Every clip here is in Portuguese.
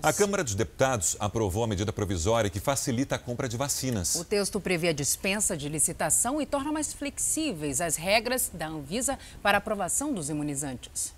A Câmara dos Deputados aprovou a medida provisória que facilita a compra de vacinas. O texto prevê a dispensa de licitação e torna mais flexíveis as regras da Anvisa para aprovação dos imunizantes.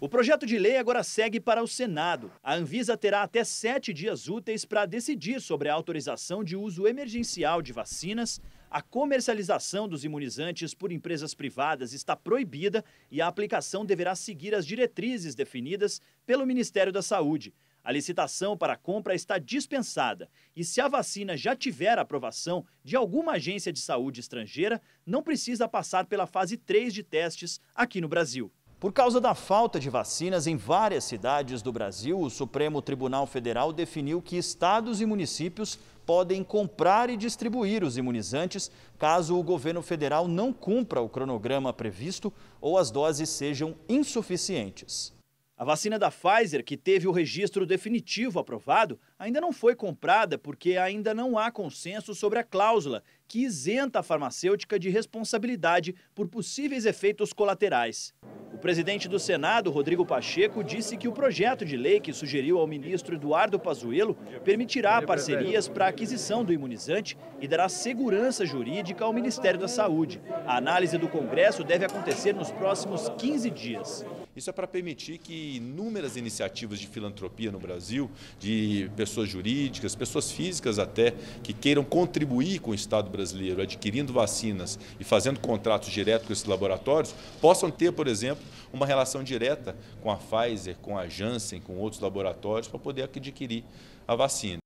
O projeto de lei agora segue para o Senado. A Anvisa terá até sete dias úteis para decidir sobre a autorização de uso emergencial de vacinas. A comercialização dos imunizantes por empresas privadas está proibida e a aplicação deverá seguir as diretrizes definidas pelo Ministério da Saúde. A licitação para a compra está dispensada e, se a vacina já tiver aprovação de alguma agência de saúde estrangeira, não precisa passar pela fase 3 de testes aqui no Brasil. Por causa da falta de vacinas em várias cidades do Brasil, o Supremo Tribunal Federal definiu que estados e municípios podem comprar e distribuir os imunizantes caso o governo federal não cumpra o cronograma previsto ou as doses sejam insuficientes. A vacina da Pfizer, que teve o registro definitivo aprovado, ainda não foi comprada porque ainda não há consenso sobre a cláusula que isenta a farmacêutica de responsabilidade por possíveis efeitos colaterais. O presidente do Senado, Rodrigo Pacheco, disse que o projeto de lei que sugeriu ao ministro Eduardo Pazuello permitirá parcerias para a aquisição do imunizante e dará segurança jurídica ao Ministério da Saúde. A análise do Congresso deve acontecer nos próximos 15 dias. Isso é para permitir que inúmeras iniciativas de filantropia no Brasil, de pessoas jurídicas, pessoas físicas até, que queiram contribuir com o Estado brasileiro, adquirindo vacinas e fazendo contratos diretos com esses laboratórios, possam ter, por exemplo, uma relação direta com a Pfizer, com a Janssen, com outros laboratórios, para poder adquirir a vacina.